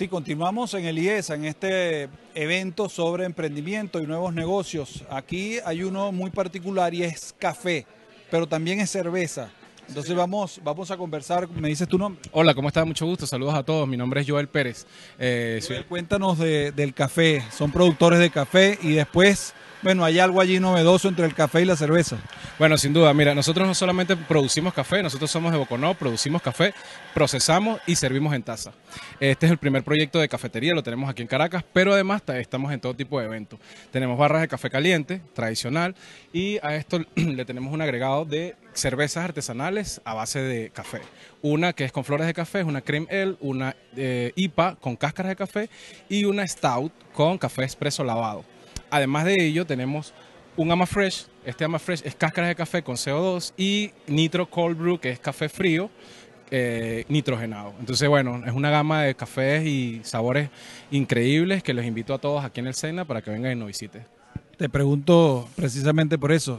Sí, continuamos en el IESA, en este evento sobre emprendimiento y nuevos negocios. Aquí hay uno muy particular y es café, pero también es cerveza. Entonces vamos, vamos a conversar. ¿Me dices tu nombre? Hola, ¿cómo estás? Mucho gusto. Saludos a todos. Mi nombre es Joel Pérez. Eh, Joel, Cuéntanos del café. Son productores de café y después bueno, hay algo allí novedoso entre el café y la cerveza. Bueno, sin duda, mira, nosotros no solamente producimos café, nosotros somos de Boconó, producimos café, procesamos y servimos en taza. Este es el primer proyecto de cafetería, lo tenemos aquí en Caracas, pero además estamos en todo tipo de eventos. Tenemos barras de café caliente, tradicional, y a esto le tenemos un agregado de cervezas artesanales a base de café. Una que es con flores de café, es una cream ale, una eh, IPA con cáscaras de café y una stout con café expreso lavado. Además de ello, tenemos un AmaFresh. Este AmaFresh es cáscaras de café con CO2 y Nitro Cold Brew, que es café frío, eh, nitrogenado. Entonces, bueno, es una gama de cafés y sabores increíbles que los invito a todos aquí en el Sena para que vengan y nos visiten. Te pregunto precisamente por eso,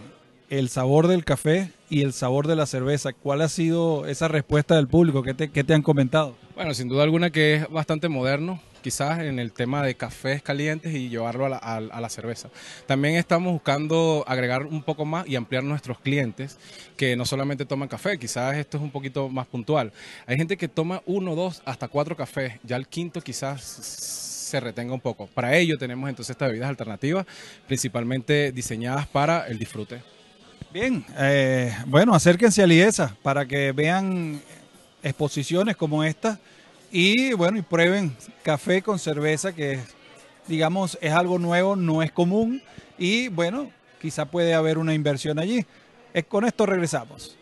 el sabor del café y el sabor de la cerveza, ¿cuál ha sido esa respuesta del público? qué te han comentado? Bueno, sin duda alguna que es bastante moderno, quizás en el tema de cafés calientes y llevarlo a la, cerveza. También estamos buscando agregar un poco más y ampliar nuestros clientes que no solamente toman café, quizás esto es un poquito más puntual. Hay gente que toma uno, dos, hasta cuatro cafés, ya el quinto quizás se retenga un poco. Para ello tenemos entonces estas bebidas alternativas, principalmente diseñadas para el disfrute. Bien, eh, bueno, acérquense a Liesa para que vean exposiciones como esta y bueno, y prueben café con cerveza, que digamos, es algo nuevo, no es común. Y bueno, quizá puede haber una inversión allí. con esto regresamos.